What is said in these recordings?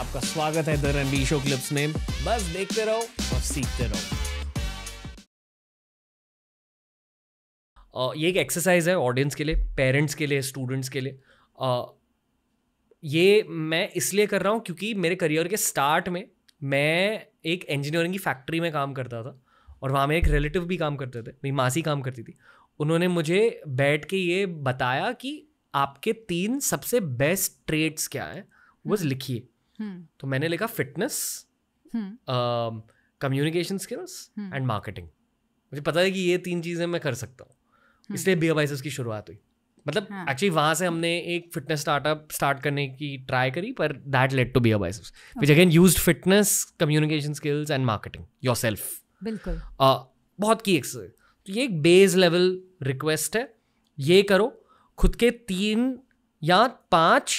आपका स्वागत है द रणबीर शो क्लिप्स में बस देखते रहो और सीखते रहो ये एक एक्सरसाइज है ऑडियंस के लिए पेरेंट्स के लिए स्टूडेंट्स के लिए ये मैं इसलिए कर रहा हूँ क्योंकि मेरे करियर के स्टार्ट में मैं एक इंजीनियरिंग की फैक्ट्री में काम करता था और वहाँ में एक रिलेटिव भी काम करते थे मेरी मासी काम करती थी उन्होंने मुझे बैठ के ये बताया कि आपके तीन सबसे बेस्ट ट्रेड्स क्या हैं वो हम्म। लिखिए तो मैंने लिखा fitness communication skills and marketing मुझे पता है कि ये तीन चीज़ें मैं कर सकता हूँ इसलिए बी बाइसेस की शुरुआत हुई मतलब एक्चुअली हाँ। वहां से हमने एक फिटनेस स्टार्टअप स्टार्ट करने की ट्राई करी पर that late to be biases which again use fitness communication skills and marketing yourself बिल्कुल बहुत की एक्सरसाइज तो ये एक बेस लेवल रिक्वेस्ट है ये करो खुद के तीन या पांच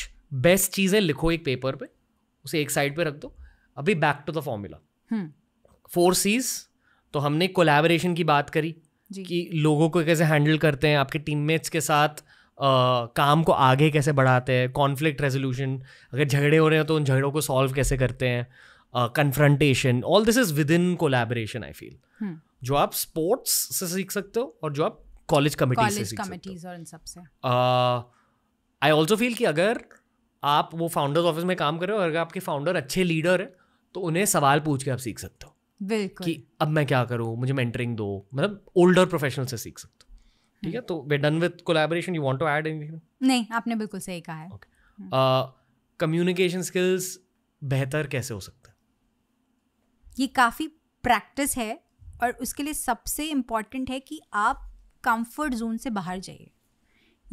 बेस्ट चीज़ें लिखो एक पेपर पे उसे एक साइड पे रख दो अभी back to the formula four Cs तो हमने कोलेबरेशन की बात करी कि लोगों को कैसे हैंडल करते हैं आपके टीममेट्स के साथ Uh, काम को आगे कैसे बढ़ाते हैं कॉन्फ्लिक्ट रेजोल्यूशन अगर झगड़े हो रहे हैं तो उन झगड़ों को सॉल्व कैसे करते हैं confrontation all this is within collaboration I feel जो आप स्पोर्ट्स से सीख सकते हो और जो आप कॉलेज कमिटीज से सीख सकते हो आई ऑल्सो फील कि अगर आप वो फाउंडर्स ऑफिस में काम कर रहे हो अगर आपके फाउंडर अच्छे लीडर हैं तो उन्हें सवाल पूछ के आप सीख सकते हो बिल्कुल कि अब मैं क्या करूँ मुझे मेंटरिंग दो मतलब ओल्डर प्रोफेशनल से सीख सकते हो ठीक है तो we done with collaboration you want to add any नहीं आपने बिल्कुल सही कहा है कम्युनिकेशन स्किल्स uh, बेहतर कैसे हो सकता ये काफ़ी प्रैक्टिस है और उसके लिए सबसे इम्पॉर्टेंट है कि आप कंफर्ट जोन से बाहर जाइए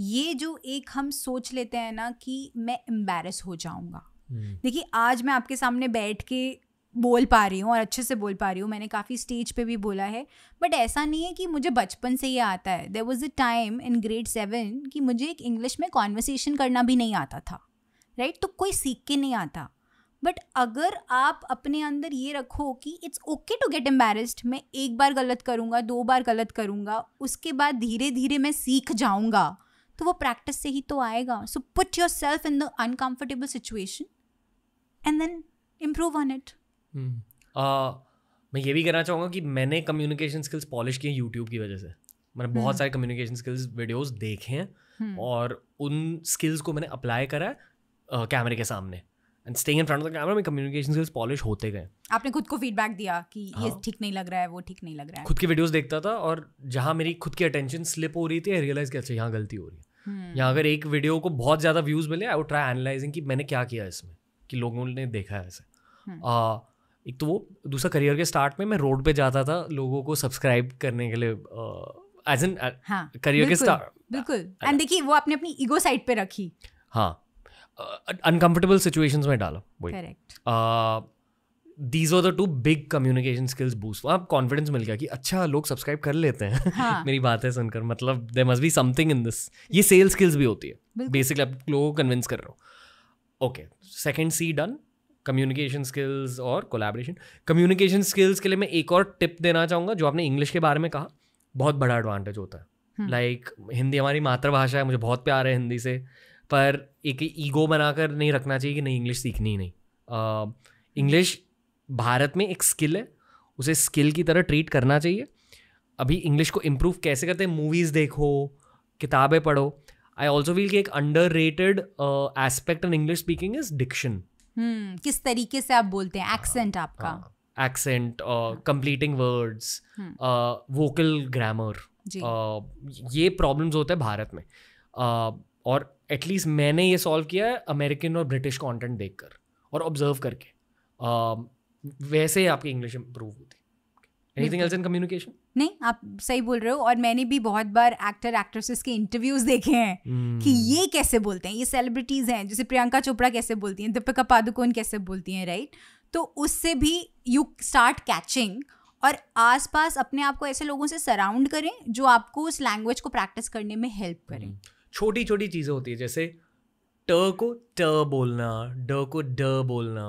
ये जो एक हम सोच लेते हैं ना कि मैं एम्बेरस हो जाऊँगा हम्म। देखिए आज मैं आपके सामने बैठ के बोल पा रही हूँ और अच्छे से बोल पा रही हूँ मैंने काफ़ी स्टेज पे भी बोला है बट ऐसा नहीं है कि मुझे बचपन से ये आता है there was a time in grade seven कि मुझे एक इंग्लिश में कॉन्वर्सेशन करना भी नहीं आता था राइट right? तो कोई सीख के नहीं आता बट अगर आप अपने अंदर ये रखो कि it's okay to get embarrassed मैं एक बार गलत करूँगा दो बार गलत करूँगा उसके बाद धीरे धीरे मैं सीख जाऊँगा तो वो प्रैक्टिस से ही तो आएगा so put yourself in the uncomfortable situation and then improve on it मैं ये भी कहना चाहूँगा कि मैंने कम्युनिकेशन स्किल्स पॉलिश किए यूट्यूब की वजह से मैंने बहुत hmm. सारे कम्युनिकेशन स्किल्स वीडियोस देखे हैं hmm. और उन स्किल्स को मैंने अप्लाई करा कैमरे uh, के सामने and staying in front of the camera में कम्युनिकेशन स्किल्स पॉलिश होते गए आपने खुद को फीडबैक दिया कि हाँ। ये ठीक नहीं लग रहा है वो ठीक नहीं लग रहा है खुद की वीडियोस देखता था और जहाँ मेरी खुद की अटेंशन स्लिप हो रही थी आई रियलाइज किया अच्छा यहाँ गलती हो रही है या अगर एक वीडियो को बहुत ज़्यादा व्यूज़ मिले आई वुड ट्राई एनालाइजिंग कि मैंने क्या किया इसमें कि लोगों ने देखा है ऐसे हम्म। एक तो वो दूसरा करियर के स्टार्ट में मैं रोड पे जाता था लोगों को सब्सक्राइब करने के लिए एज एन करियर के स्टार्ट बिल्कुल एंड देखिए वो आपने अपनी ईगो साइड पे रखी हाँ अनकंफर्टेबल सिचुएशंस में डाला वही correct these are the two big communication skills boost आप कॉन्फिडेंस मिल गया कि अच्छा लोग सब्सक्राइब कर लेते हैं हाँ. मेरी बातें सुनकर मतलब there must be something in this ये सेल्स स्किल्स भी होती है बेसिकली आप लोगों को कन्विंस कर रहे हो okay second C done communication skills और कोलेब्रेशन कम्युनिकेशन स्किल्स के लिए मैं एक और टिप देना चाहूँगा जो आपने इंग्लिश के बारे में कहा बहुत बड़ा एडवांटेज होता है लाइक हम्म। like, हिंदी हमारी मातृभाषा है मुझे बहुत प्यार है हिंदी से पर एक ईगो बनाकर नहीं रखना चाहिए कि नहीं इंग्लिश सीखनी ही नहीं इंग्लिश uh, भारत में एक स्किल है उसे स्किल की तरह ट्रीट करना चाहिए अभी इंग्लिश को इम्प्रूव कैसे करते हैं मूवीज़ देखो किताबें पढ़ो आई ऑल्सो फील कि एक underrated aspect in English speaking is diction किस तरीके से आप बोलते हैं एक्सेंट हाँ, आपका accent completing words vocal grammar ये प्रॉब्लम्स होते हैं भारत में uh, और एटलीस्ट मैंने ये सॉल्व किया है अमेरिकन और ब्रिटिश कंटेंट देखकर और ऑब्जर्व करके uh, वैसे ही आपकी इंग्लिश इंप्रूव होती एनीथिंग एल्स इन कम्युनिकेशन नहीं आप सही बोल रहे हो और मैंने भी बहुत बार एक्टर एक्ट्रेसेस के इंटरव्यूज देखे हैं hmm. कि ये कैसे बोलते हैं ये सेलिब्रिटीज हैं जैसे प्रियंका चोपड़ा कैसे बोलती हैं दीपिका पादुकोण कैसे बोलती हैं राइट तो उससे भी यू स्टार्ट कैचिंग और आसपास अपने आप को ऐसे लोगों से सराउंड करें जो आपको उस लैंग्वेज को प्रैक्टिस करने में हेल्प hmm. करें छोटी छोटी चीज़ें होती है जैसे ट को ट बोलना ड को ड बोलना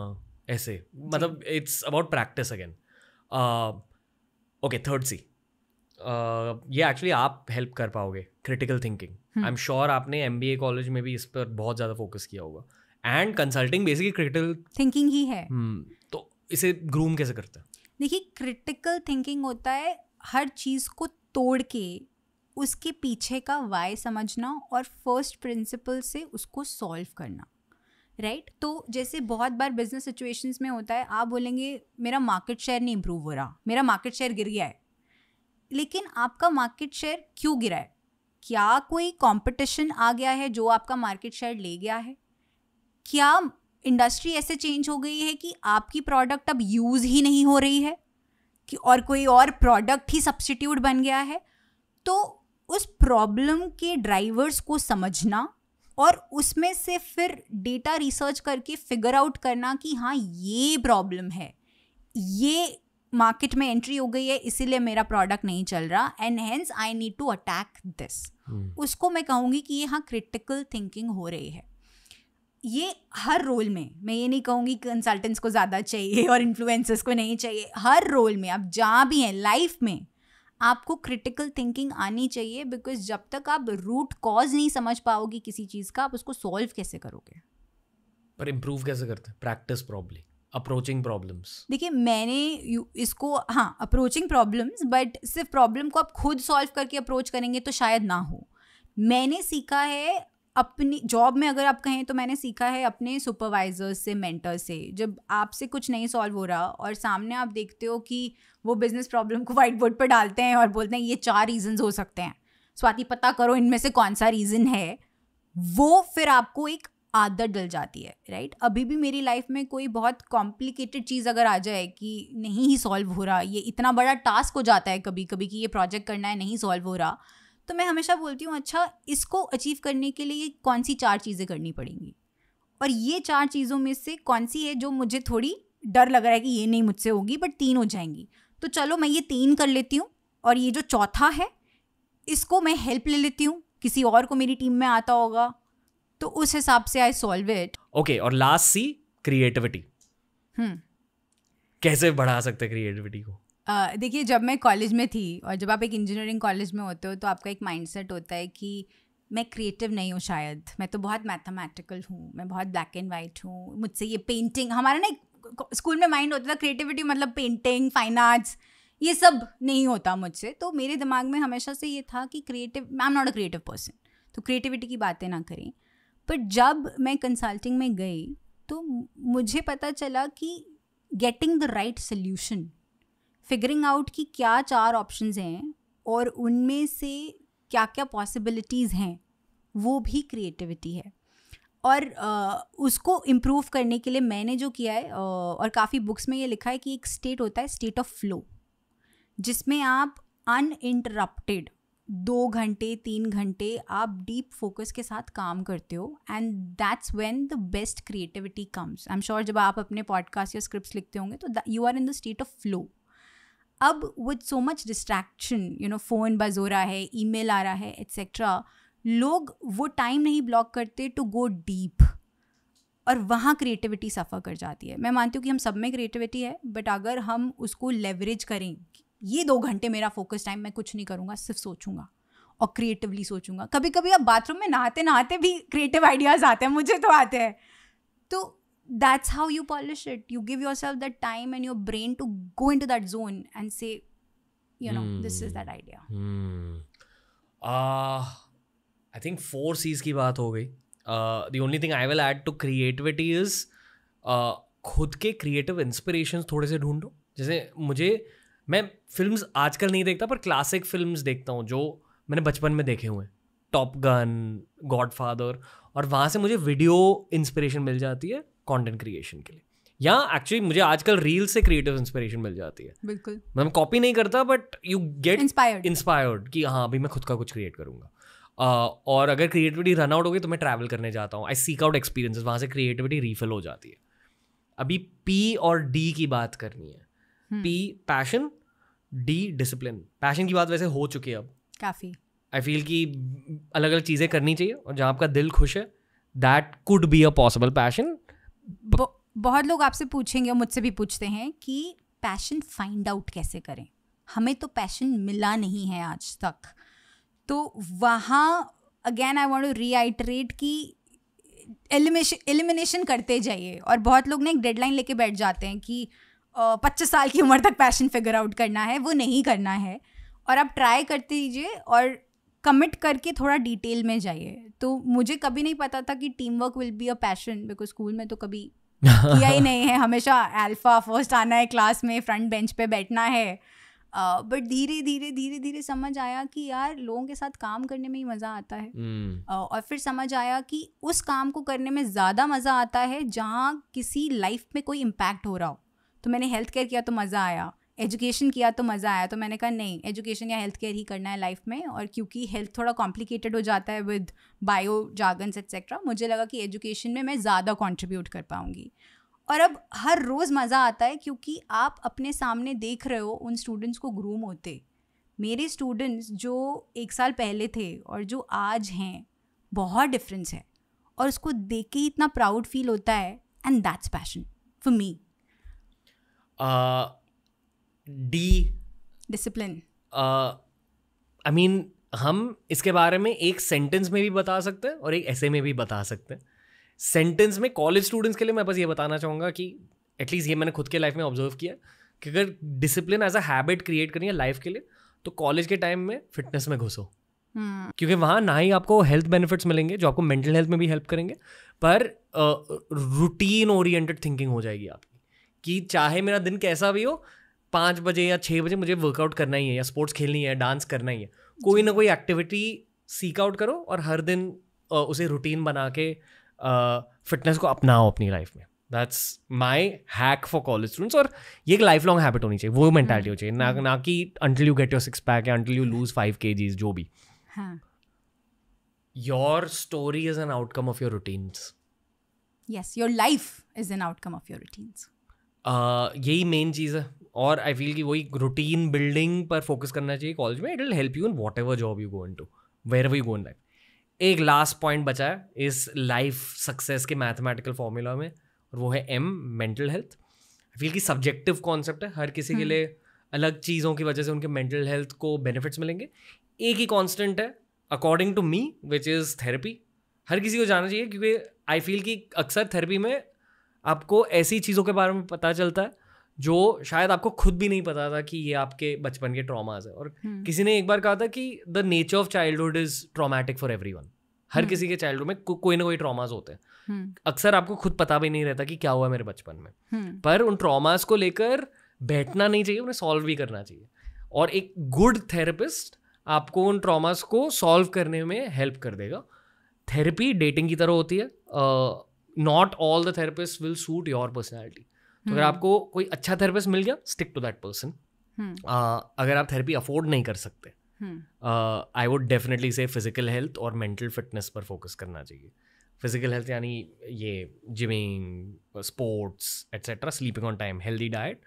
ऐसे मतलब it's about practice again okay third C ये एक्चुअली आप हेल्प कर पाओगे critical thinking I am sure आपने एम बी ए कॉलेज में भी इस पर बहुत ज़्यादा फोकस किया होगा and consulting basically critical thinking ही है hmm, तो इसे ग्रूम कैसे करते हैं देखिए क्रिटिकल थिंकिंग होता है हर चीज़ को तोड़ के उसके पीछे का वाय समझना और फर्स्ट प्रिंसिपल से उसको सॉल्व करना राइट right? तो जैसे बहुत बार बिजनेस सिचुएशंस में होता है आप बोलेंगे मेरा मार्केट शेयर नहीं इम्प्रूव हो रहा मेरा मार्केट शेयर गिर गया है लेकिन आपका मार्केट शेयर क्यों गिरा है क्या कोई कंपटीशन आ गया है जो आपका मार्केट शेयर ले गया है क्या इंडस्ट्री ऐसे चेंज हो गई है कि आपकी प्रोडक्ट अब यूज़ ही नहीं हो रही है कि और कोई और प्रोडक्ट ही सब्सटीट्यूट बन गया है तो उस प्रॉब्लम के ड्राइवर्स को समझना और उसमें से फिर डेटा रिसर्च करके फिगर आउट करना कि हाँ ये प्रॉब्लम है ये मार्केट में एंट्री हो गई है इसीलिए मेरा प्रोडक्ट नहीं चल रहा and hence I need to attack this उसको मैं कहूँगी कि ये हाँ क्रिटिकल थिंकिंग हो रही है ये हर रोल में मैं ये नहीं कहूँगी कंसल्टेंट्स को ज़्यादा चाहिए और इन्फ्लुएंसर्स को नहीं चाहिए हर रोल में आप जहाँ भी हैं लाइफ में आपको क्रिटिकल थिंकिंग आनी चाहिए बिकॉज जब तक आप रूट कॉज नहीं समझ पाओगे किसी चीज़ का आप उसको सॉल्व कैसे करोगे पर इम्प्रूव कैसे करते हैं प्रैक्टिस प्रॉब्लम अप्रोचिंग प्रॉब्लम्स देखिए मैंने इसको हाँ अप्रोचिंग प्रॉब्लम्स बट सिर्फ प्रॉब्लम को आप खुद सॉल्व करके अप्रोच करेंगे तो शायद ना हो मैंने सीखा है अपनी जॉब में अगर आप कहें तो मैंने सीखा है अपने सुपरवाइजर से मेंटर से जब आपसे कुछ नहीं सॉल्व हो रहा और सामने आप देखते हो कि वो बिज़नेस प्रॉब्लम को वाइट बोर्ड पर डालते हैं और बोलते हैं ये चार रीजंस हो सकते हैं स्वाति पता करो इनमें से कौन सा रीज़न है वो फिर आपको एक आदत डल जाती है राइट अभी भी मेरी लाइफ में कोई बहुत कॉम्प्लिकेटेड चीज़ अगर आ जाए कि नहीं ही सॉल्व हो रहा ये इतना बड़ा टास्क हो जाता है कभी कभी कि ये प्रोजेक्ट करना है नहीं सॉल्व हो रहा तो मैं हमेशा बोलती हूँ अच्छा इसको अचीव करने के लिए कौन सी चार चीज़ें करनी पड़ेंगी और ये चार चीज़ों में से कौन सी है जो मुझे थोड़ी डर लग रहा है कि ये नहीं मुझसे होगी बट तीन हो जाएंगी तो चलो मैं ये तीन कर लेती हूँ और ये जो चौथा है इसको मैं हेल्प ले लेती हूँ किसी और को मेरी टीम में आता होगा तो उस हिसाब से आई सॉल्व इट ओके और लास्ट सी क्रिएटिविटी कैसे बढ़ा सकते क्रिएटिविटी को देखिए जब मैं कॉलेज में थी और जब आप एक इंजीनियरिंग कॉलेज में होते हो तो आपका एक माइंडसेट होता है कि मैं क्रिएटिव नहीं हूँ शायद मैं तो बहुत मैथमेटिकल हूँ मैं बहुत ब्लैक एंड वाइट हूँ मुझसे ये पेंटिंग हमारा ना एक स्कूल में माइंड होता था क्रिएटिविटी मतलब पेंटिंग फाइन आर्ट्स ये सब नहीं होता मुझसे तो मेरे दिमाग में हमेशा से ये था कि creative I am not a creative person तो क्रिएटिविटी की बातें ना करें पर जब मैं कंसल्टिंग में गई तो मुझे पता चला कि getting the right solution figuring out कि क्या चार ऑप्शंस हैं और उनमें से क्या क्या पॉसिबिलिटीज़ हैं वो भी क्रिएटिविटी है और आ, उसको इम्प्रूव करने के लिए मैंने जो किया है आ, और काफ़ी बुक्स में ये लिखा है कि एक स्टेट होता है स्टेट ऑफ फ्लो जिसमें आप अन इंटरप्टेड दो घंटे तीन घंटे आप डीप फोकस के साथ काम करते हो and that's when the best creativity comes I am sure जब आप अपने पॉडकास्ट या स्क्रिप्ट लिखते होंगे तो you are in the state of flow अब with so much distraction you know phone हो रहा है ईमेल आ रहा है एट्सेट्रा लोग वो टाइम नहीं ब्लॉक करते टू गो डीप और वहाँ क्रिएटिविटी सफ़र कर जाती है मैं मानती हूँ कि हम सब में क्रिएटिविटी है बट अगर हम उसको लेवरेज करें ये दो घंटे मेरा फोकस टाइम मैं कुछ नहीं करूँगा सिर्फ सोचूंगा और क्रिएटिवली सोचूंगा कभी कभी आप बाथरूम में नहाते नहाते भी क्रिएटिव आइडियाज़ आते हैं मुझे तो आते हैं तो that's how you polish it you give yourself that time and your brain to go into that zone and say you know mm. this is that idea mm. uh, i think four c's ki baat ho gayi uh, the only thing i will add to creativity is uh, khud ke creative inspirations thode se ढूंढो जैसे मुझे मैं films आजकल नहीं देखता पर classic films देखता हूँ जो मैंने बचपन में देखे हुए हैं टॉप गन गॉड फादर और वहाँ से मुझे वीडियो इंस्पिरेशन मिल जाती है कंटेंट क्रिएशन के लिए या एक्चुअली मुझे आजकल रील से क्रिएटिव इंस्पिरेशन मिल जाती है बिल्कुल मतलब मैं कॉपी नहीं करता but you get inspired inspired कि हाँ अभी मैं खुद का कुछ क्रिएट करूँगा Uh, और अगर क्रिएटिविटी रन आउट हो गई तो मैं ट्रैवल करने जाता हूँ आई सीक आउट एक्सपीरियंसेस वहाँ से क्रिएटिविटी रीफिल हो जाती है अभी पी और डी की बात करनी है P passion D discipline passion की बात वैसे हो चुकी है अब काफ़ी आई फील कि अलग अलग चीज़ें करनी चाहिए और जहाँ आपका दिल खुश है that could be a possible passion बहुत लोग आपसे पूछेंगे और मुझसे भी पूछते हैं कि पैशन फाइंड आउट कैसे करें हमें तो पैशन मिला नहीं है आज तक तो वहाँ again I want to reiterate कि एलिमिनेशन करते जाइए और बहुत लोग ना एक डेडलाइन लेके बैठ जाते हैं कि पच्चीस साल की उम्र तक पैशन फिगर आउट करना है वो नहीं करना है और आप ट्राई करते रहिए और कमिट करके थोड़ा डिटेल में जाइए तो मुझे कभी नहीं पता था कि team work will be a passion because school में तो कभी किया ही नहीं है हमेशा अल्फा फर्स्ट आना है क्लास में फ्रंट बेंच पे बैठना है बट धीरे धीरे धीरे धीरे समझ आया कि यार लोगों के साथ काम करने में ही मज़ा आता है uh, और फिर समझ आया कि उस काम को करने में ज़्यादा मज़ा आता है जहाँ किसी लाइफ में कोई इम्पैक्ट हो रहा हो तो मैंने हेल्थ केयर किया तो मज़ा आया एजुकेशन किया तो मज़ा आया तो मैंने कहा नहीं एजुकेशन या हेल्थ केयर ही करना है लाइफ में और क्योंकि हेल्थ थोड़ा कॉम्प्लिकेटेड हो जाता है विद बायो जागन्स एट्सेट्रा मुझे लगा कि एजुकेशन में मैं ज़्यादा कॉन्ट्रीब्यूट कर पाऊँगी और अब हर रोज़ मज़ा आता है क्योंकि आप अपने सामने देख रहे हो उन स्टूडेंट्स को ग्रूम होते मेरे स्टूडेंट्स जो एक साल पहले थे और जो आज हैं बहुत डिफरेंस है और उसको देख के ही इतना प्राउड फील होता है and that's passion for me D discipline I mean हम इसके बारे में एक सेंटेंस में भी बता सकते हैं और एक ऐसे में भी बता सकते हैं सेंटेंस में कॉलेज स्टूडेंट्स के लिए मैं बस ये बताना चाहूँगा कि एटलीस्ट ये मैंने खुद के लाइफ में ऑब्जर्व किया कि अगर discipline as a habit create करनी है लाइफ के लिए तो कॉलेज के टाइम में फिटनेस में घुसो Hmm. क्योंकि वहाँ ना ही आपको हेल्थ बेनिफिट्स मिलेंगे जो आपको मेंटल हेल्थ में भी हेल्प करेंगे पर रूटीन ओरिएंटेड थिंकिंग हो जाएगी आपकी कि चाहे मेरा दिन कैसा भी हो पाँच बजे या छः बजे मुझे वर्कआउट करना ही है या स्पोर्ट्स खेलनी है डांस करना ही है कोई ना कोई एक्टिविटी सीक आउट करो और हर दिन उसे रूटीन बना के फिटनेस को अपनाओ अपनी लाइफ में that's my hack for college students और ये एक लाइफ लॉन्ग हैबिट होनी चाहिए वो मैंटेलिटी हम्म, होनी चाहिए ना हम्म। ना कि until you get your six pack या until you lose five K Gs जो भी your story is an outcome of your routines yes your life is an outcome of your routines यही मेन चीज़ है और आई फील कि वही routine building पर फोकस करना चाहिए कॉलेज में it will help you in whatever job you go into where we go in life एक लास्ट पॉइंट बचा है इस लाइफ सक्सेस के मैथमेटिकल फॉर्मूला में और वो है M mental health I feel कि सब्जेक्टिव कॉन्सेप्ट है हर किसी के हम्म। लिए अलग चीज़ों की वजह से उनके मेंटल हेल्थ को बेनिफिट्स मिलेंगे एक ही कॉन्स्टेंट है according to me which is therapy हर किसी को जाना चाहिए क्योंकि आई फील कि अक्सर थेरेपी में आपको ऐसी चीज़ों के बारे में पता चलता है जो शायद आपको खुद भी नहीं पता था कि ये आपके बचपन के ट्रॉमाज है और hmm. किसी ने एक बार कहा था कि the nature of childhood is traumatic for every हर hmm. किसी के चाइल्डहुड में को, कोई ना कोई ट्रॉमाज होते हैं hmm. अक्सर आपको खुद पता भी नहीं रहता कि क्या हुआ मेरे बचपन में hmm. पर उन ट्रामाज को लेकर बैठना नहीं चाहिए उन्हें सॉल्व भी करना चाहिए और एक गुड थेरेपिस्ट आपको उन ट्रॉमास को सॉल्व करने में हेल्प कर देगा थेरेपी डेटिंग की तरह होती है not all the therapist will suit your personality तो अगर हम्म। आपको कोई अच्छा थेरेपिस्ट मिल गया स्टिक टू दैट पर्सन अगर आप थेरेपी अफोर्ड नहीं कर सकते I would definitely say physical health और मेंटल फिटनेस पर फोकस करना चाहिए फिजिकल हेल्थ यानी ये gymming sports etcetera sleeping on time healthy diet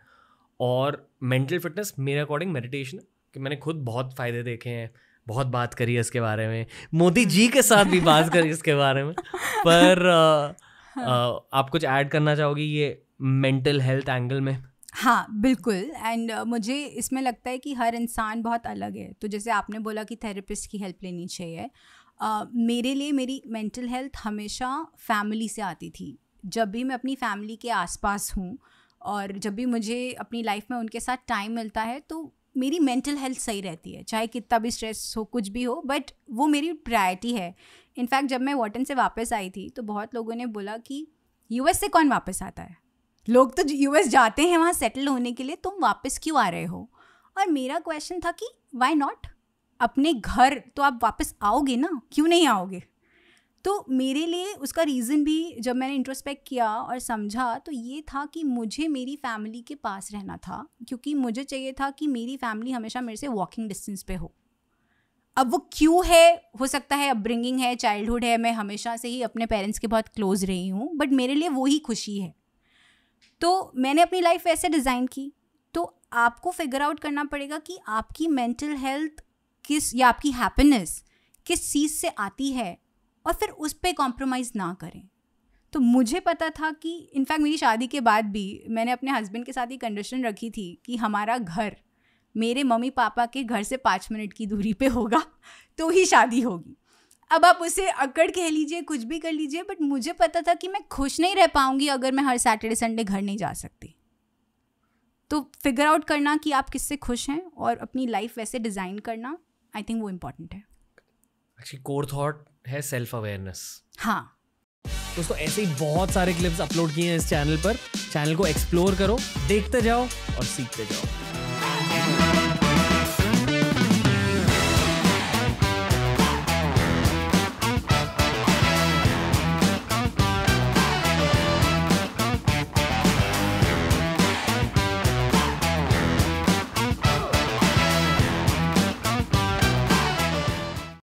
और मेंटल फिटनेस मेरे अकॉर्डिंग मेडिटेशन कि मैंने खुद बहुत फ़ायदे देखे हैं बहुत बात करी है इसके बारे में मोदी जी के साथ भी बात करी इसके बारे में पर आ, हाँ। आ, आप कुछ ऐड करना चाहोगी ये मेंटल हेल्थ एंगल में हाँ बिल्कुल एंड uh, मुझे इसमें लगता है कि हर इंसान बहुत अलग है तो जैसे आपने बोला कि थेरेपिस्ट की हेल्प लेनी चाहिए uh, मेरे लिए मेरी मेंटल हेल्थ हमेशा फैमिली से आती थी जब भी मैं अपनी फैमिली के आसपास हूँ और जब भी मुझे अपनी लाइफ में उनके साथ टाइम मिलता है तो मेरी मेंटल हेल्थ सही रहती है चाहे कितना भी स्ट्रेस हो कुछ भी हो बट वो मेरी प्रायरिटी है इनफैक्ट जब मैं वॉटन से वापस आई थी तो बहुत लोगों ने बोला कि यूएस से कौन वापस आता है लोग तो यूएस जाते हैं वहाँ सेटल होने के लिए तुम वापस क्यों आ रहे हो और मेरा क्वेश्चन था कि वाई नॉट अपने घर तो आप वापस आओगे ना क्यों नहीं आओगे तो मेरे लिए उसका रीज़न भी जब मैंने इंट्रोस्पेक्ट किया और समझा तो ये था कि मुझे मेरी फैमिली के पास रहना था क्योंकि मुझे चाहिए था कि मेरी फैमिली हमेशा मेरे से वॉकिंग डिस्टेंस पे हो अब वो क्यों है हो सकता है अपब्रिंगिंग है चाइल्डहुड है मैं हमेशा से ही अपने पेरेंट्स के बहुत क्लोज रही हूँ बट मेरे लिए वो ही खुशी है तो मैंने अपनी लाइफ ऐसे डिज़ाइन की तो आपको फिगर आउट करना पड़ेगा कि आपकी मेंटल हेल्थ किस या आपकी हैप्पीनेस किस चीज़ से आती है और फिर उस पर कॉम्प्रोमाइज़ ना करें तो मुझे पता था कि इनफैक्ट मेरी शादी के बाद भी मैंने अपने हस्बैंड के साथ ये कंडीशन रखी थी कि हमारा घर मेरे मम्मी पापा के घर से पाँच मिनट की दूरी पे होगा तो ही शादी होगी अब आप उसे अकड़ कह लीजिए कुछ भी कर लीजिए बट मुझे पता था कि मैं खुश नहीं रह पाऊंगी अगर मैं हर सैटरडे संडे घर नहीं जा सकती तो फिगर आउट करना कि आप किससे खुश हैं और अपनी लाइफ वैसे डिज़ाइन करना आई थिंक वो इम्पोर्टेंट है एक्चुअली कोर थॉट है सेल्फ अवेयरनेस हाँ दोस्तों ऐसे ही बहुत सारे क्लिप्स अपलोड किए हैं इस चैनल पर चैनल को एक्सप्लोर करो देखते जाओ और सीखते जाओ